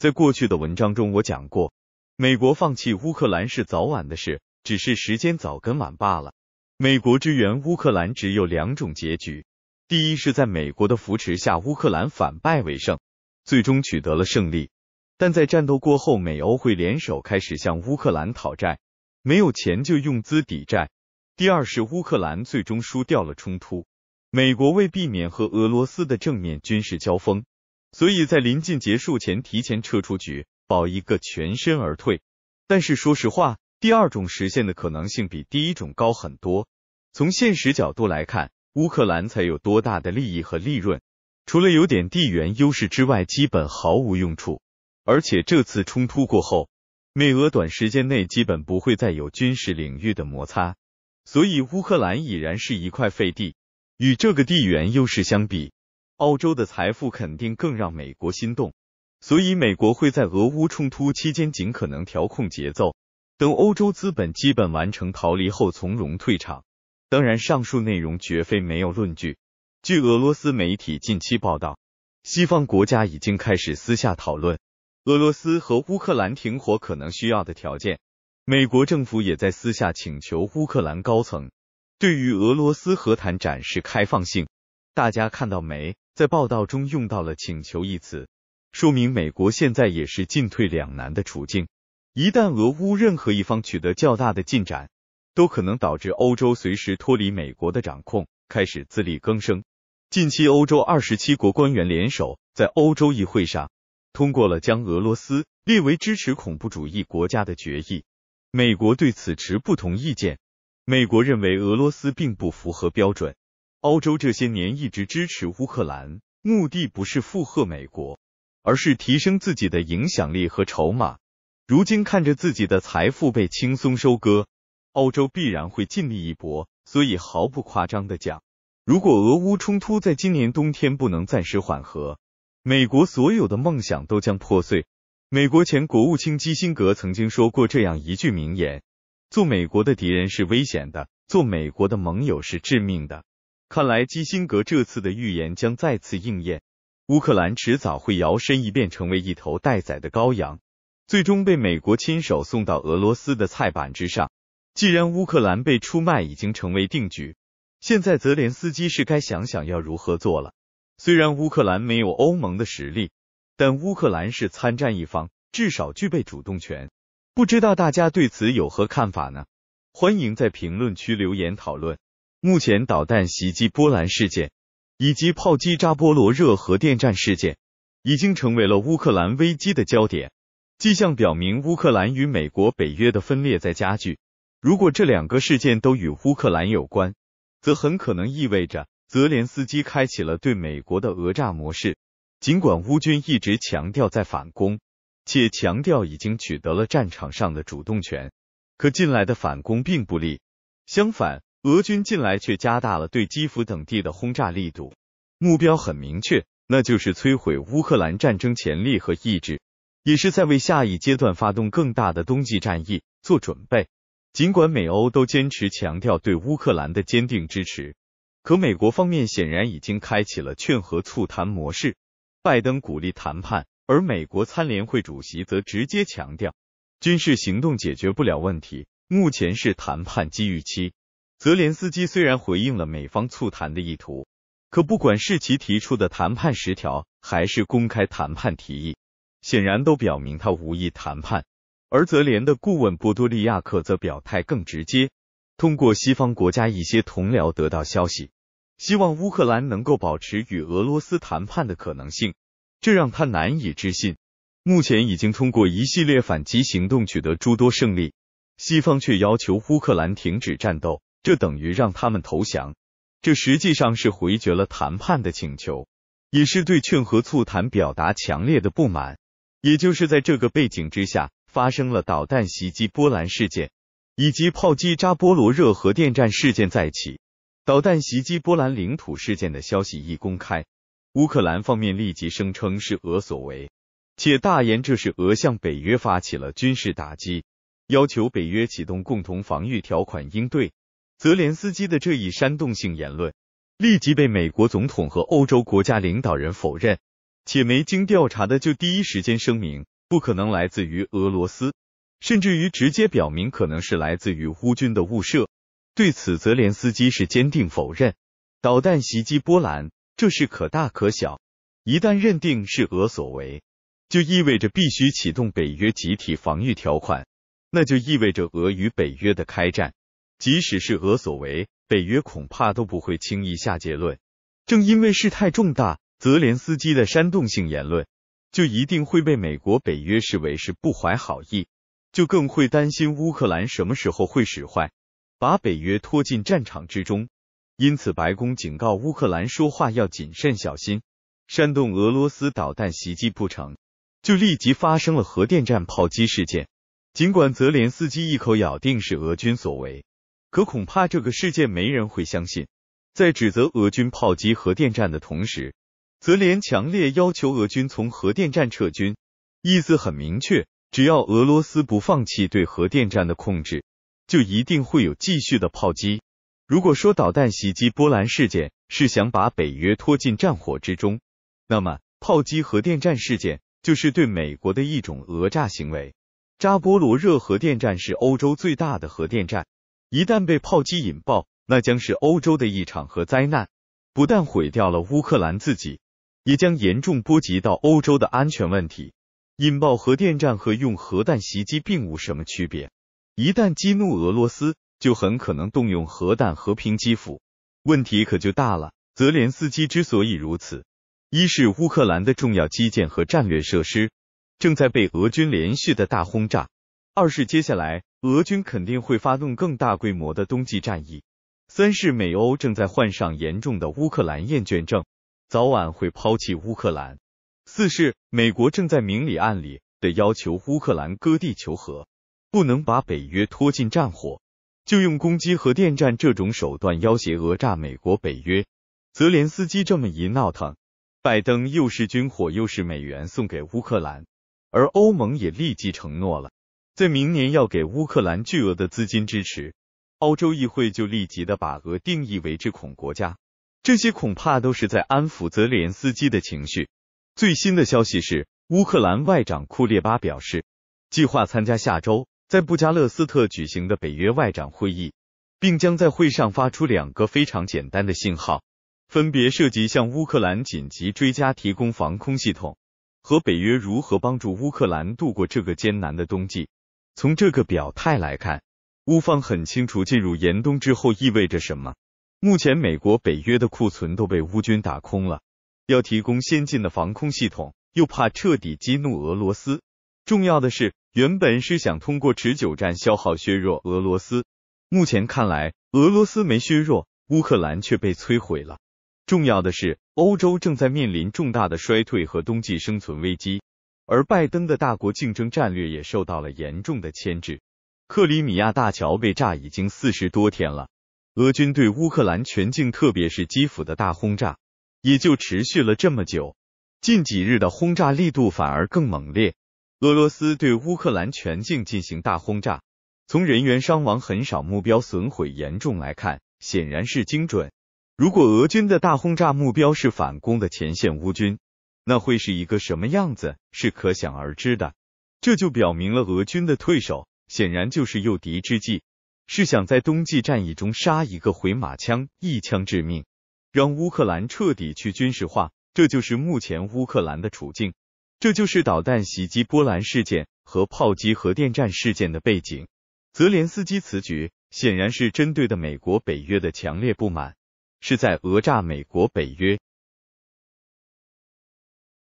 在过去的文章中，我讲过，美国放弃乌克兰是早晚的事，只是时间早跟晚罢了。美国支援乌克兰只有两种结局：第一是在美国的扶持下，乌克兰反败为胜，最终取得了胜利；但在战斗过后，美欧会联手开始向乌克兰讨债，没有钱就用资抵债。第二是乌克兰最终输掉了冲突，美国为避免和俄罗斯的正面军事交锋。所以在临近结束前提前撤出局，保一个全身而退。但是说实话，第二种实现的可能性比第一种高很多。从现实角度来看，乌克兰才有多大的利益和利润？除了有点地缘优势之外，基本毫无用处。而且这次冲突过后，美俄短时间内基本不会再有军事领域的摩擦，所以乌克兰已然是一块废地。与这个地缘优势相比，澳洲的财富肯定更让美国心动，所以美国会在俄乌冲突期间尽可能调控节奏，等欧洲资本基本完成逃离后从容退场。当然，上述内容绝非没有论据。据俄罗斯媒体近期报道，西方国家已经开始私下讨论俄罗斯和乌克兰停火可能需要的条件，美国政府也在私下请求乌克兰高层对于俄罗斯和谈展示开放性。大家看到没？在报道中用到了“请求”一词，说明美国现在也是进退两难的处境。一旦俄乌任何一方取得较大的进展，都可能导致欧洲随时脱离美国的掌控，开始自力更生。近期，欧洲二十七国官员联手在欧洲议会上通过了将俄罗斯列为支持恐怖主义国家的决议，美国对此持不同意见。美国认为俄罗斯并不符合标准。欧洲这些年一直支持乌克兰，目的不是附和美国，而是提升自己的影响力和筹码。如今看着自己的财富被轻松收割，欧洲必然会尽力一搏。所以毫不夸张的讲，如果俄乌冲突在今年冬天不能暂时缓和，美国所有的梦想都将破碎。美国前国务卿基辛格曾经说过这样一句名言：“做美国的敌人是危险的，做美国的盟友是致命的。”看来基辛格这次的预言将再次应验，乌克兰迟早会摇身一变成为一头待宰的羔羊，最终被美国亲手送到俄罗斯的菜板之上。既然乌克兰被出卖已经成为定局，现在泽连斯基是该想想要如何做了。虽然乌克兰没有欧盟的实力，但乌克兰是参战一方，至少具备主动权。不知道大家对此有何看法呢？欢迎在评论区留言讨论。目前导弹袭击波兰事件，以及炮击扎波罗热核电站事件，已经成为了乌克兰危机的焦点。迹象表明，乌克兰与美国、北约的分裂在加剧。如果这两个事件都与乌克兰有关，则很可能意味着泽连斯基开启了对美国的讹诈模式。尽管乌军一直强调在反攻，且强调已经取得了战场上的主动权，可近来的反攻并不利。相反，俄军近来却加大了对基辅等地的轰炸力度，目标很明确，那就是摧毁乌克兰战争潜力和意志，也是在为下一阶段发动更大的冬季战役做准备。尽管美欧都坚持强调对乌克兰的坚定支持，可美国方面显然已经开启了劝和促谈模式。拜登鼓励谈判，而美国参联会主席则直接强调，军事行动解决不了问题，目前是谈判机遇期。泽连斯基虽然回应了美方促谈的意图，可不管是其提出的谈判十条，还是公开谈判提议，显然都表明他无意谈判。而泽连的顾问波多利亚克则表态更直接：通过西方国家一些同僚得到消息，希望乌克兰能够保持与俄罗斯谈判的可能性，这让他难以置信。目前已经通过一系列反击行动取得诸多胜利，西方却要求乌克兰停止战斗。这等于让他们投降，这实际上是回绝了谈判的请求，也是对劝和促谈表达强烈的不满。也就是在这个背景之下，发生了导弹袭击波兰事件，以及炮击扎波罗热核电站事件再起。导弹袭击波兰领土事件的消息一公开，乌克兰方面立即声称是俄所为，且大言这是俄向北约发起了军事打击，要求北约启动共同防御条款应对。泽连斯基的这一煽动性言论立即被美国总统和欧洲国家领导人否认，且没经调查的就第一时间声明不可能来自于俄罗斯，甚至于直接表明可能是来自于乌军的误射。对此，泽连斯基是坚定否认。导弹袭击波兰，这事可大可小，一旦认定是俄所为，就意味着必须启动北约集体防御条款，那就意味着俄与北约的开战。即使是俄所为，北约恐怕都不会轻易下结论。正因为事态重大，泽连斯基的煽动性言论就一定会被美国、北约视为是不怀好意，就更会担心乌克兰什么时候会使坏，把北约拖进战场之中。因此，白宫警告乌克兰说话要谨慎小心，煽动俄罗斯导弹袭击不成，就立即发生了核电站炮击事件。尽管泽连斯基一口咬定是俄军所为。可恐怕这个世界没人会相信，在指责俄军炮击核电站的同时，泽连斯基强烈要求俄军从核电站撤军，意思很明确：只要俄罗斯不放弃对核电站的控制，就一定会有继续的炮击。如果说导弹袭击波兰事件是想把北约拖进战火之中，那么炮击核电站事件就是对美国的一种讹诈行为。扎波罗热核电站是欧洲最大的核电站。一旦被炮击引爆，那将是欧洲的一场核灾难，不但毁掉了乌克兰自己，也将严重波及到欧洲的安全问题。引爆核电站和用核弹袭击并无什么区别，一旦激怒俄罗斯，就很可能动用核弹和平基辅，问题可就大了。泽连斯基之所以如此，一是乌克兰的重要基建和战略设施正在被俄军连续的大轰炸，二是接下来。俄军肯定会发动更大规模的冬季战役。三是美欧正在患上严重的乌克兰厌倦症，早晚会抛弃乌克兰。四是美国正在明里暗里的要求乌克兰割地求和，不能把北约拖进战火，就用攻击核电站这种手段要挟讹诈美国北约。泽连斯基这么一闹腾，拜登又是军火又是美元送给乌克兰，而欧盟也立即承诺了。在明年要给乌克兰巨额的资金支持，欧洲议会就立即的把俄定义为制恐国家，这些恐怕都是在安抚泽连斯基的情绪。最新的消息是，乌克兰外长库列巴表示，计划参加下周在布加勒斯特举行的北约外长会议，并将在会上发出两个非常简单的信号，分别涉及向乌克兰紧急追加提供防空系统和北约如何帮助乌克兰度过这个艰难的冬季。从这个表态来看，乌方很清楚进入严冬之后意味着什么。目前，美国、北约的库存都被乌军打空了，要提供先进的防空系统，又怕彻底激怒俄罗斯。重要的是，原本是想通过持久战消耗、削弱俄罗斯，目前看来，俄罗斯没削弱，乌克兰却被摧毁了。重要的是，欧洲正在面临重大的衰退和冬季生存危机。而拜登的大国竞争战略也受到了严重的牵制。克里米亚大桥被炸已经四十多天了，俄军对乌克兰全境，特别是基辅的大轰炸也就持续了这么久。近几日的轰炸力度反而更猛烈。俄罗斯对乌克兰全境进行大轰炸，从人员伤亡很少、目标损毁严重来看，显然是精准。如果俄军的大轰炸目标是反攻的前线乌军，那会是一个什么样子，是可想而知的。这就表明了俄军的退守，显然就是诱敌之计，是想在冬季战役中杀一个回马枪，一枪致命，让乌克兰彻底去军事化。这就是目前乌克兰的处境，这就是导弹袭击波兰事件和炮击核电站事件的背景。泽连斯基此举显然是针对的美国北约的强烈不满，是在讹诈美国北约。